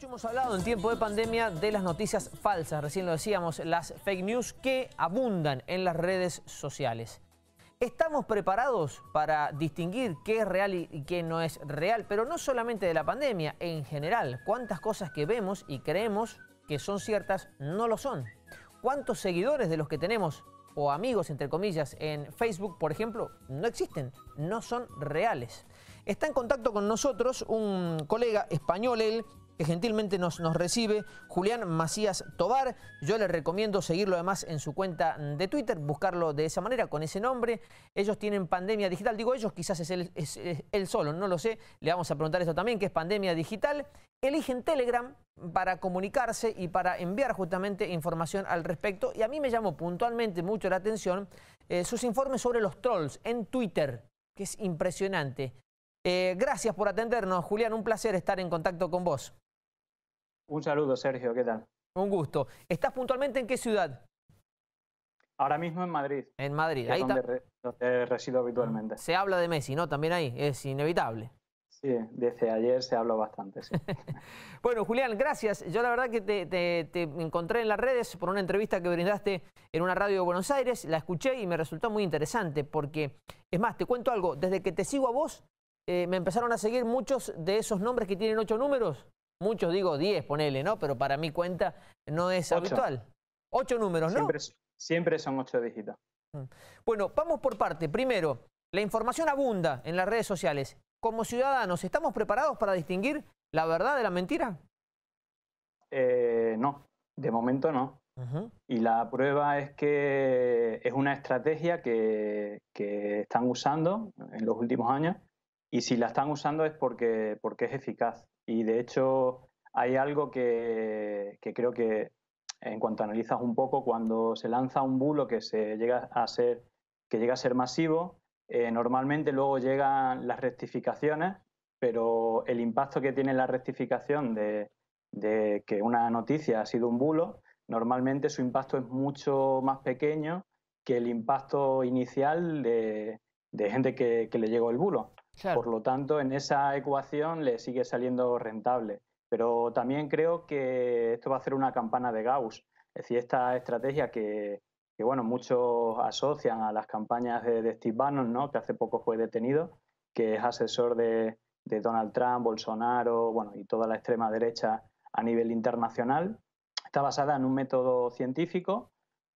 Mucho hemos hablado en tiempo de pandemia de las noticias falsas, recién lo decíamos, las fake news que abundan en las redes sociales. Estamos preparados para distinguir qué es real y qué no es real, pero no solamente de la pandemia, en general, cuántas cosas que vemos y creemos que son ciertas no lo son. ¿Cuántos seguidores de los que tenemos o amigos, entre comillas, en Facebook, por ejemplo, no existen, no son reales? Está en contacto con nosotros un colega español, él, que gentilmente nos, recibe, Julián Macías Tobar. Yo le recomiendo seguirlo además en su cuenta de Twitter, buscarlo de esa manera, con ese nombre. Ellos tienen Pandemia Digital, digo ellos, quizás es él, solo, no lo sé. Le vamos a preguntar eso también, que es Pandemia Digital. Eligen Telegram para comunicarse y para enviar justamente información al respecto. Y a mí me llamó puntualmente mucho la atención eh, sus informes sobre los trolls en Twitter, que es impresionante. Eh, gracias por atendernos, Julián. Un placer estar en contacto con vos. Un saludo, Sergio, ¿qué tal? Un gusto. ¿Estás puntualmente en qué ciudad? Ahora mismo en Madrid. En Madrid, ahí donde, resido habitualmente. Se habla de Messi, ¿no? También ahí, es inevitable. Sí, desde ayer se habló bastante, sí. bueno, Julián, gracias. Yo la verdad que te, encontré en las redes por una entrevista que brindaste en una radio de Buenos Aires, la escuché y me resultó muy interesante porque, es más, te cuento algo, desde que te sigo a vos, eh, me empezaron a seguir muchos de esos nombres que tienen ocho números Muchos digo 10, ponele, ¿no? Pero para mi cuenta no es habitual. Ocho números, ¿no? Siempre, son ocho dígitos. Mm. Bueno, vamos por parte. Primero, la información abunda en las redes sociales. Como ciudadanos, ¿estamos preparados para distinguir la verdad de la mentira? Eh, no, de momento no. Y la prueba es que es una estrategia que, que, están usando en los últimos años y si la están usando es porque, porque es eficaz. Y de hecho, hay algo que, creo que en cuanto analizas un poco, cuando se lanza un bulo que se llega a ser, que llega a ser masivo, eh, normalmente luego llegan las rectificaciones, pero el impacto que tiene la rectificación de, que una noticia ha sido un bulo, normalmente su impacto es mucho más pequeño que el impacto inicial de, gente que, le llegó el bulo. Por lo tanto, en esa ecuación le sigue saliendo rentable. Pero también creo que esto va a ser una campana de Gauss. Es decir, esta estrategia que, bueno, muchos asocian a las campañas de, Steve Bannon, ¿no? que hace poco fue detenido, que es asesor de, Donald Trump, Bolsonaro bueno, y toda la extrema derecha a nivel internacional. Está basada en un método científico,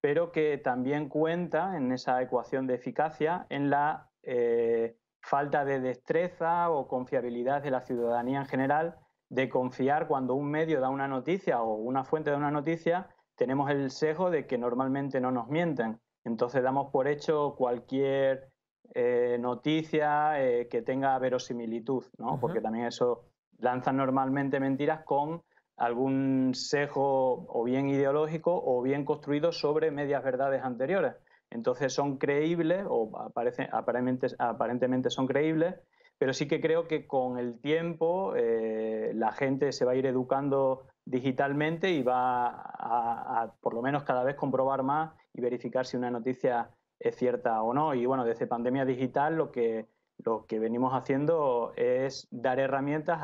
pero que también cuenta en esa ecuación de eficacia en la eh, falta de destreza o confiabilidad de la ciudadanía en general de confiar cuando un medio da una noticia o una fuente da una noticia, tenemos el sesgo de que normalmente no nos mienten. Entonces damos por hecho cualquier eh, noticia eh, que tenga verosimilitud, ¿no? Porque también eso lanzan normalmente mentiras con algún sesgo o bien ideológico o bien construido sobre medias verdades anteriores. Entonces son creíbles o aparentemente, son creíbles, pero sí que creo que con el tiempo eh, la gente se va a ir educando digitalmente y va a, por lo menos cada vez comprobar más y verificar si una noticia es cierta o no. Y bueno, desde pandemia digital lo que, lo que venimos haciendo es dar herramientas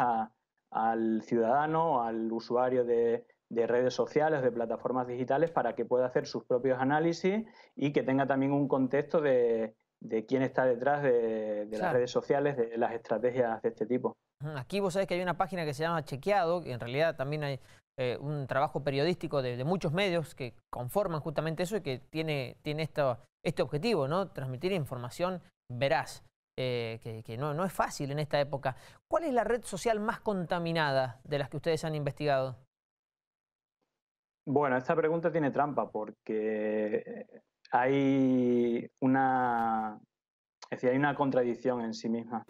al ciudadano, al usuario de, de redes sociales, de plataformas digitales, para que pueda hacer sus propios análisis y que tenga también un contexto de, quién está detrás de, las redes sociales, de las estrategias de este tipo. Aquí vos sabés que hay una página que se llama Chequeado, que en realidad también hay eh, un trabajo periodístico de, muchos medios que conforman justamente eso y que tiene, tiene este objetivo, ¿no? Transmitir información veraz, eh, que, que no, no es fácil en esta época. ¿Cuál es la red social más contaminada de las que ustedes han investigado? Bueno, esta pregunta tiene trampa porque hay una, es hay una contradicción en sí misma.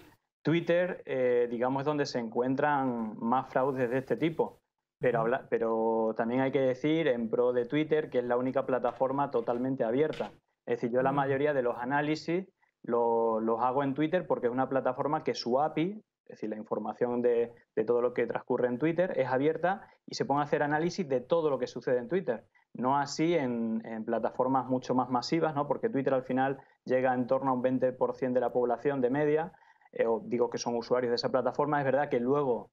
Twitter, eh, digamos, es donde se encuentran más fraudes de este tipo, pero, pero también hay que decir en pro de Twitter que es la única plataforma totalmente abierta. Es decir, yo la mayoría de los análisis los hago en Twitter porque es una plataforma que su API es decir, la información de, todo lo que transcurre en Twitter es abierta y se pone a hacer análisis de todo lo que sucede en Twitter. No así en, plataformas mucho más masivas, ¿no? porque Twitter al final llega en torno a un 20% de la población de media, eh, digo que son usuarios de esa plataforma, es verdad que luego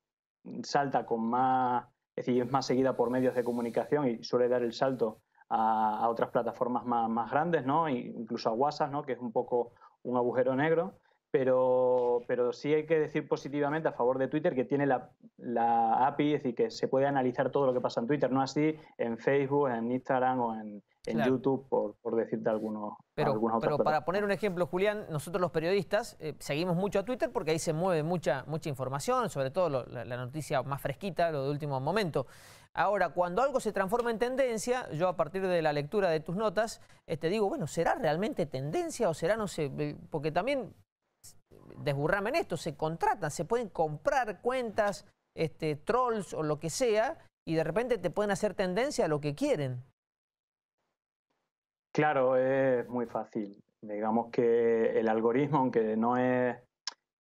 salta con más, es decir, es más seguida por medios de comunicación y suele dar el salto a, otras plataformas más, grandes, ¿no? E incluso a WhatsApp, ¿no? que es un poco un agujero negro pero, pero sí hay que decir positivamente a favor de Twitter que tiene la, la, API, es decir, que se puede analizar todo lo que pasa en Twitter, no así en Facebook, en Instagram o en, YouTube, por, decirte algunos. Pero, pero para poner un ejemplo, Julián, nosotros los periodistas eh, seguimos mucho a Twitter porque ahí se mueve mucha, mucha información, sobre todo la, noticia más fresquita, lo de último momento. Ahora, cuando algo se transforma en tendencia, yo a partir de la lectura de tus notas, eh, te digo, bueno, ¿será realmente tendencia o será, no sé, eh, porque también desburrame en esto, se contratan, se pueden comprar cuentas, este, trolls o lo que sea, y de repente te pueden hacer tendencia a lo que quieren. Claro, es muy fácil. Digamos que el algoritmo, aunque no es,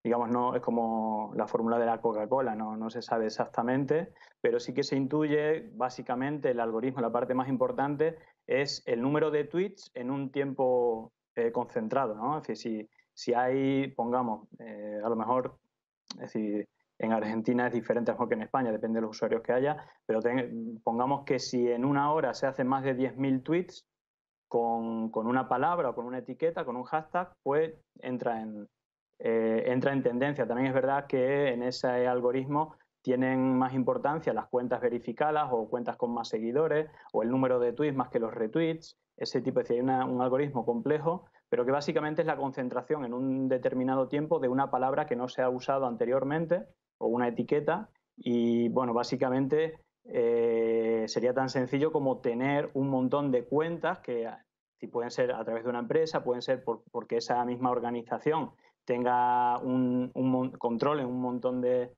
digamos, no es como la fórmula de la Coca-Cola, no, se sabe exactamente, pero sí que se intuye, básicamente, el algoritmo, la parte más importante, es el número de tweets en un tiempo eh, concentrado, ¿no? Es decir, si si hay, pongamos, eh, a lo mejor, es decir, en Argentina es diferente a lo que en España, depende de los usuarios que haya, pero pongamos que si en una hora se hacen más de 10.000 tweets con, una palabra o con una etiqueta, con un hashtag, pues entra en, eh, entra en tendencia. También es verdad que en ese algoritmo tienen más importancia las cuentas verificadas o cuentas con más seguidores o el número de tweets más que los retweets, ese tipo, es decir, hay un algoritmo complejo pero que básicamente es la concentración en un determinado tiempo de una palabra que no se ha usado anteriormente o una etiqueta. Y bueno, básicamente eh, sería tan sencillo como tener un montón de cuentas que si pueden ser a través de una empresa, pueden ser porque esa misma organización tenga un, control en un montón eh,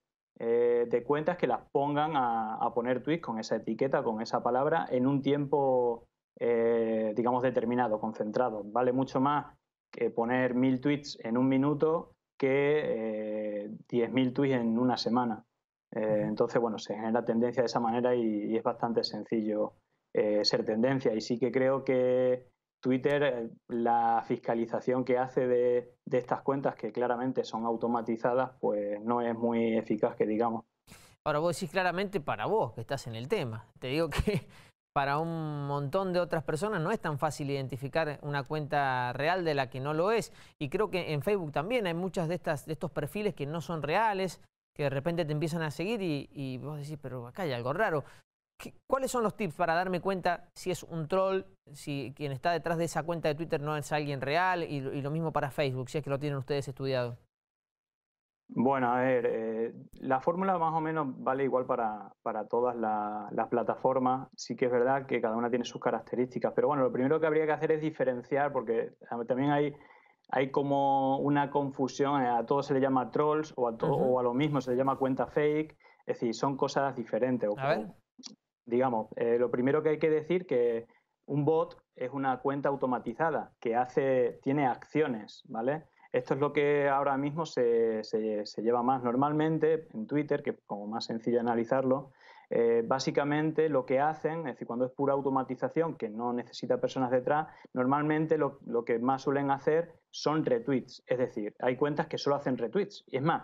de, cuentas que las pongan a, a poner tweets con esa etiqueta, con esa palabra, en un tiempo eh, digamos, determinado, concentrado. Vale mucho más que poner mil tweets en un minuto que eh, diez mil tweets en una semana. Eh, entonces, bueno, se genera tendencia de esa manera y, es bastante sencillo ser tendencia. Y sí que creo que Twitter, la fiscalización que hace de, de estas cuentas, que claramente son automatizadas, pues no es muy eficaz, que digamos. Ahora vos decís claramente para vos que estás en el tema. Te digo que para un montón de otras personas no es tan fácil identificar una cuenta real de la que no lo es. Y creo que en Facebook también hay muchas de, estas, de estos perfiles que no son reales, que de repente te empiezan a seguir y, y vos decís, pero acá hay algo raro. ¿Cuáles son los tips para darme cuenta si es un troll, si quien está detrás de esa cuenta de Twitter no es alguien real y, y lo mismo para Facebook, si es que lo tienen ustedes estudiado? Bueno, a ver, eh, la fórmula más o menos vale igual para, todas las plataformas. Sí que es verdad que cada una tiene sus características, pero bueno, lo primero que habría que hacer es diferenciar, porque también hay, hay como una confusión, eh, a todos se le llama trolls o a, a lo mismo se le llama cuenta fake, es decir, son cosas diferentes. Digamos, eh, lo primero que hay que decir que un bot es una cuenta automatizada que hace, tiene acciones, ¿vale? Esto es lo que ahora mismo se, lleva más normalmente en Twitter, que como más sencillo analizarlo, eh, básicamente lo que hacen, es decir, cuando es pura automatización, que no necesita personas detrás, normalmente lo, que más suelen hacer son retweets. Es decir, hay cuentas que solo hacen retweets. Y es más,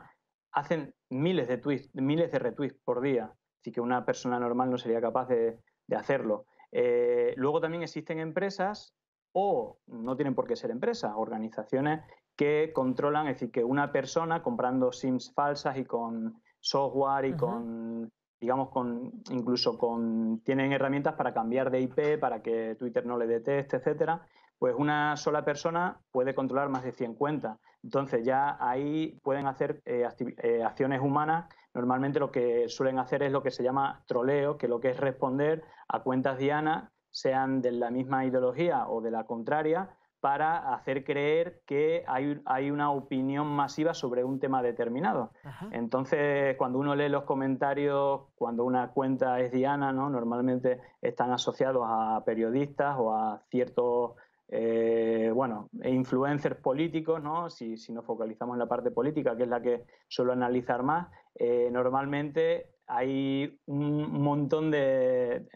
hacen miles de, tweets, miles de retweets por día. Así que una persona normal no sería capaz de, hacerlo. Eh, luego también existen empresas o no tienen por qué ser empresas, organizaciones que controlan, es decir, que una persona comprando SIMs falsas y con software y con, digamos, con incluso con, tienen herramientas para cambiar de IP, para que Twitter no le deteste, etcétera, pues una sola persona puede controlar más de 100 cuentas. Entonces ya ahí pueden hacer eh, eh, acciones humanas. Normalmente lo que suelen hacer es lo que se llama troleo, que lo que es responder a cuentas dianas, sean de la misma ideología o de la contraria, para hacer creer que hay, hay, una opinión masiva sobre un tema determinado. Entonces, cuando uno lee los comentarios, cuando una cuenta es diana, ¿no? normalmente están asociados a periodistas o a ciertos eh, bueno, influencers políticos, ¿no? Si, nos focalizamos en la parte política, que es la que suelo analizar más, eh, normalmente hay un montón de,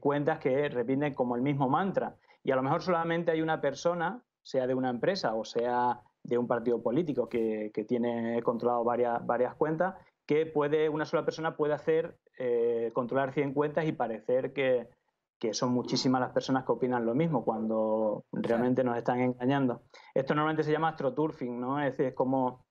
cuentas que repiten como el mismo mantra. Y a lo mejor solamente hay una persona, sea de una empresa o sea de un partido político que, tiene controlado varias, varias cuentas, que puede, una sola persona puede hacer, eh, controlar 100 cuentas y parecer que, son muchísimas las personas que opinan lo mismo cuando realmente nos están engañando. Esto normalmente se llama astroturfing, ¿no? Es, es como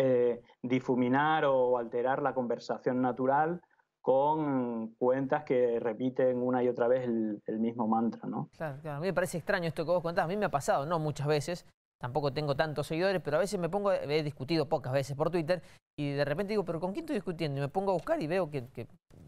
eh, difuminar o alterar la conversación natural con cuentas que repiten una y otra vez el, mismo mantra, ¿no? claro, a mí me parece extraño esto que vos contás, a mí me ha pasado, no muchas veces, tampoco tengo tantos seguidores, pero a veces me pongo, he discutido pocas veces por Twitter y de repente digo, pero ¿con quién estoy discutiendo? Y me pongo a buscar y veo que,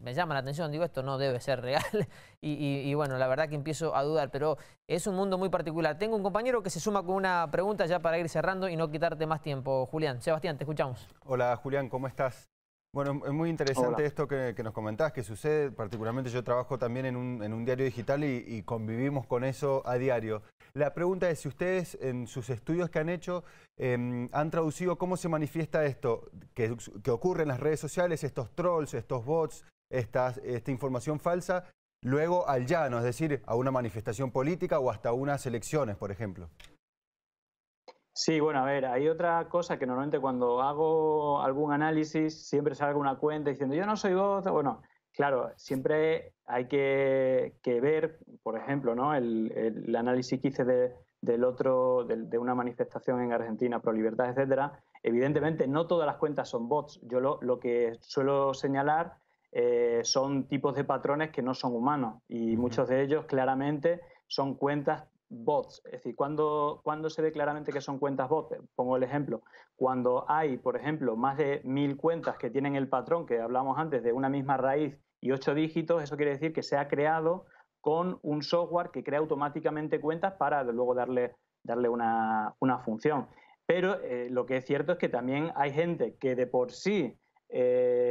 me llama la atención, digo, esto no debe ser real y, bueno, la verdad que empiezo a dudar, pero es un mundo muy particular. Tengo un compañero que se suma con una pregunta ya para ir cerrando y no quitarte más tiempo. Julián, Sebastián, te escuchamos. Hola Julián, ¿cómo estás? Bueno, es muy interesante esto que, nos comentás, que sucede, particularmente yo trabajo también en un, diario digital y, convivimos con eso a diario. La pregunta es si ustedes en sus estudios que han hecho em, han traducido cómo se manifiesta esto que, ocurre en las redes sociales, estos trolls, estos bots, esta información falsa, luego al llano, es decir, a una manifestación política o hasta unas elecciones, por ejemplo. Sí, bueno, a ver, hay otra cosa que normalmente cuando hago algún análisis siempre salgo una cuenta diciendo yo no soy bot, bueno, claro, siempre hay que, ver, por ejemplo, ¿no? el, análisis que hice de, del otro, de, una manifestación en Argentina pro libertad, etcétera. Evidentemente, no todas las cuentas son bots. Yo lo, que suelo señalar eh, son tipos de patrones que no son humanos y muchos de ellos claramente son cuentas bots, es decir, cuando, cuando se ve claramente que son cuentas bots, pongo el ejemplo, cuando hay, por ejemplo, más de mil cuentas que tienen el patrón que hablamos antes de una misma raíz y ocho dígitos, eso quiere decir que se ha creado con un software que crea automáticamente cuentas para luego darle, darle una, función. Pero eh, lo que es cierto es que también hay gente que de por sí eh,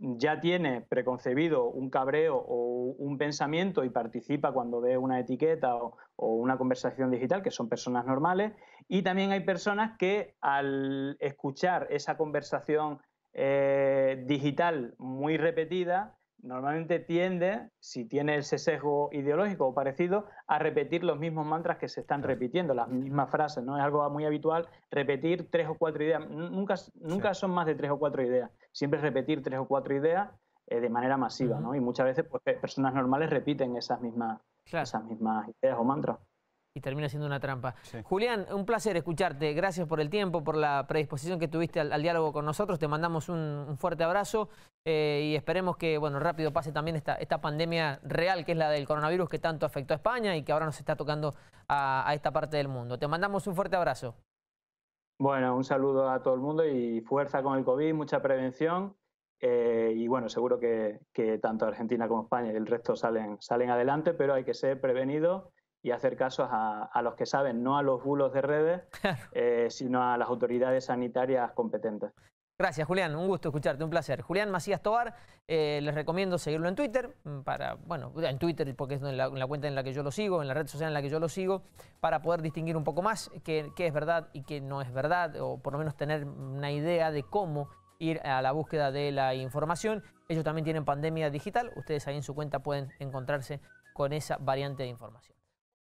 ya tiene preconcebido un cabreo o un pensamiento y participa cuando ve una etiqueta o, una conversación digital, que son personas normales, y también hay personas que al escuchar esa conversación eh, digital muy repetida, normalmente tiende, si tiene ese sesgo ideológico o parecido, a repetir los mismos mantras que se están repitiendo, las mismas frases, ¿no? Es algo muy habitual repetir tres o cuatro ideas. Nunca, nunca son más de tres o cuatro ideas. Siempre repetir tres o cuatro ideas eh, de manera masiva, ¿no? Y muchas veces, pues, personas normales repiten esas mismas, esas mismas ideas o mantras y termina siendo una trampa. Julián, un placer escucharte. Gracias por el tiempo, por la predisposición que tuviste al, diálogo con nosotros. Te mandamos un, fuerte abrazo eh, y esperemos que bueno rápido pase también esta, esta pandemia real que es la del coronavirus que tanto afectó a España y que ahora nos está tocando a, esta parte del mundo. Te mandamos un fuerte abrazo. Bueno, un saludo a todo el mundo y fuerza con el COVID, mucha prevención. Eh, y bueno, seguro que, tanto Argentina como España y el resto salen, salen adelante, pero hay que ser prevenidos y hacer caso a, los que saben, no a los bulos de redes, eh, sino a las autoridades sanitarias competentes. Gracias, Julián. Un gusto escucharte, un placer. Julián Macías Tobar, eh, les recomiendo seguirlo en Twitter, mm, para, bueno, en Twitter porque es la, cuenta en la que yo lo sigo, en la red social en la que yo lo sigo, para poder distinguir un poco más qué, qué es verdad y qué no es verdad, o por lo menos tener una idea de cómo ir a la búsqueda de la información. Ellos también tienen pandemia digital, ustedes ahí en su cuenta pueden encontrarse con esa variante de información.